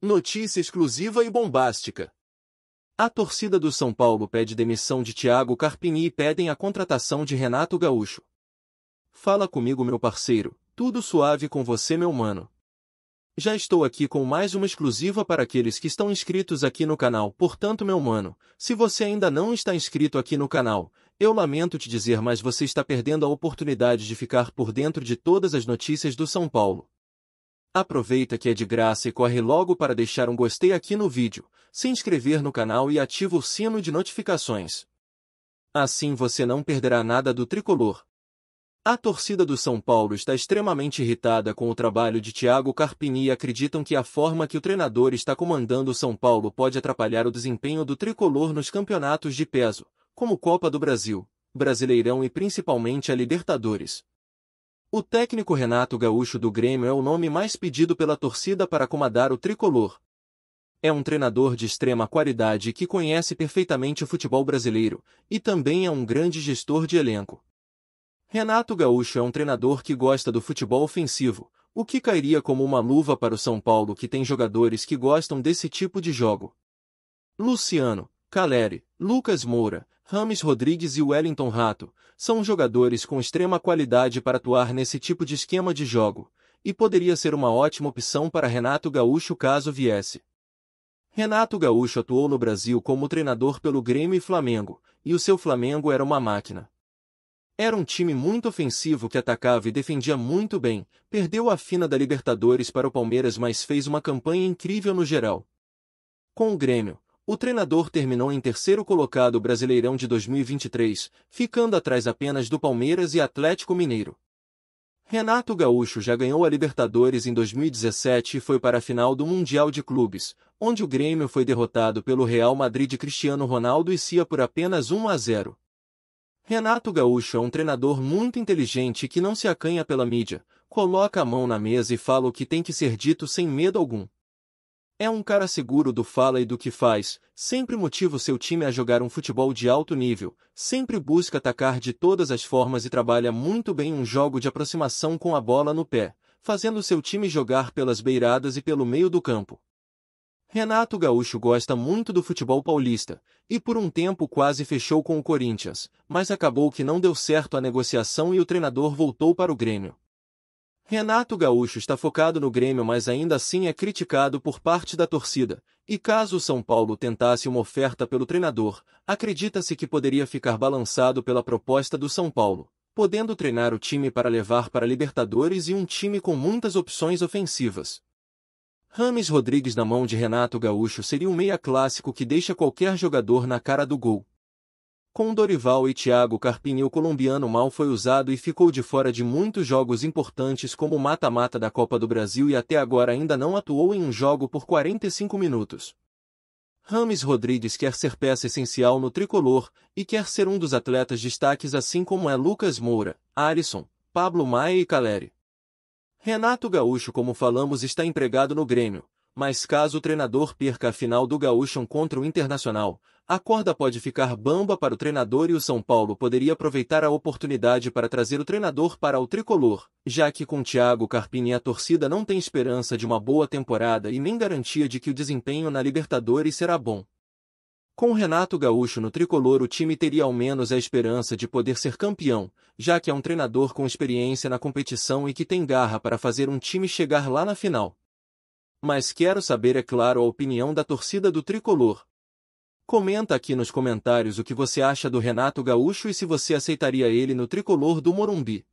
Notícia exclusiva e bombástica. A torcida do São Paulo pede demissão de Thiago Carpini e pedem a contratação de Renato Gaúcho. Fala comigo, meu parceiro, tudo suave com você, meu mano. Já estou aqui com mais uma exclusiva para aqueles que estão inscritos aqui no canal, portanto, meu mano, se você ainda não está inscrito aqui no canal, eu lamento te dizer, mas você está perdendo a oportunidade de ficar por dentro de todas as notícias do São Paulo. Aproveita que é de graça e corre logo para deixar um gostei aqui no vídeo, se inscrever no canal e ativa o sino de notificações. Assim você não perderá nada do tricolor. A torcida do São Paulo está extremamente irritada com o trabalho de Thiago Carpini e acreditam que a forma que o treinador está comandando o São Paulo pode atrapalhar o desempenho do tricolor nos campeonatos de peso, como Copa do Brasil, Brasileirão e principalmente a Libertadores. O técnico Renato Gaúcho do Grêmio é o nome mais pedido pela torcida para comandar o tricolor. É um treinador de extrema qualidade que conhece perfeitamente o futebol brasileiro e também é um grande gestor de elenco. Renato Gaúcho é um treinador que gosta do futebol ofensivo, o que cairia como uma luva para o São Paulo que tem jogadores que gostam desse tipo de jogo. Luciano, Caleri, Lucas Moura, Rames Rodrigues e Wellington Rato, são jogadores com extrema qualidade para atuar nesse tipo de esquema de jogo, e poderia ser uma ótima opção para Renato Gaúcho caso viesse. Renato Gaúcho atuou no Brasil como treinador pelo Grêmio e Flamengo, e o seu Flamengo era uma máquina. Era um time muito ofensivo que atacava e defendia muito bem, perdeu a fina da Libertadores para o Palmeiras mas fez uma campanha incrível no geral. Com o Grêmio, o treinador terminou em terceiro colocado Brasileirão de 2023, ficando atrás apenas do Palmeiras e Atlético Mineiro. Renato Gaúcho já ganhou a Libertadores em 2017 e foi para a final do Mundial de Clubes, onde o Grêmio foi derrotado pelo Real Madrid de Cristiano Ronaldo e Cia por apenas 1 a 0. Renato Gaúcho é um treinador muito inteligente que não se acanha pela mídia, coloca a mão na mesa e fala o que tem que ser dito sem medo algum. É um cara seguro do fala e do que faz, sempre motiva seu time a jogar um futebol de alto nível, sempre busca atacar de todas as formas e trabalha muito bem um jogo de aproximação com a bola no pé, fazendo seu time jogar pelas beiradas e pelo meio do campo. Renato Gaúcho gosta muito do futebol paulista, e por um tempo quase fechou com o Corinthians, mas acabou que não deu certo a negociação e o treinador voltou para o Grêmio. Renato Gaúcho está focado no Grêmio, mas ainda assim é criticado por parte da torcida, e caso o São Paulo tentasse uma oferta pelo treinador, acredita-se que poderia ficar balançado pela proposta do São Paulo, podendo treinar o time para levar para Libertadores e um time com muitas opções ofensivas. Rames Rodrigues na mão de Renato Gaúcho seria um meia clássico que deixa qualquer jogador na cara do gol, com Dorival e Thiago Carpini o colombiano mal foi usado e ficou de fora de muitos jogos importantes como o mata-mata da Copa do Brasil e até agora ainda não atuou em um jogo por 45 minutos. Rames Rodrigues quer ser peça essencial no tricolor e quer ser um dos atletas destaques assim como é Lucas Moura, Alisson, Pablo Maia e Caleri. Renato Gaúcho como falamos está empregado no Grêmio, mas caso o treinador perca a final do Gaúcho contra o Internacional, a corda pode ficar bamba para o treinador e o São Paulo poderia aproveitar a oportunidade para trazer o treinador para o tricolor, já que com Thiago Carpini a torcida não tem esperança de uma boa temporada e nem garantia de que o desempenho na Libertadores será bom. Com Renato Gaúcho no tricolor, o time teria ao menos a esperança de poder ser campeão, já que é um treinador com experiência na competição e que tem garra para fazer um time chegar lá na final. Mas quero saber, é claro, a opinião da torcida do tricolor Comenta aqui nos comentários o que você acha do Renato Gaúcho e se você aceitaria ele no tricolor do Morumbi.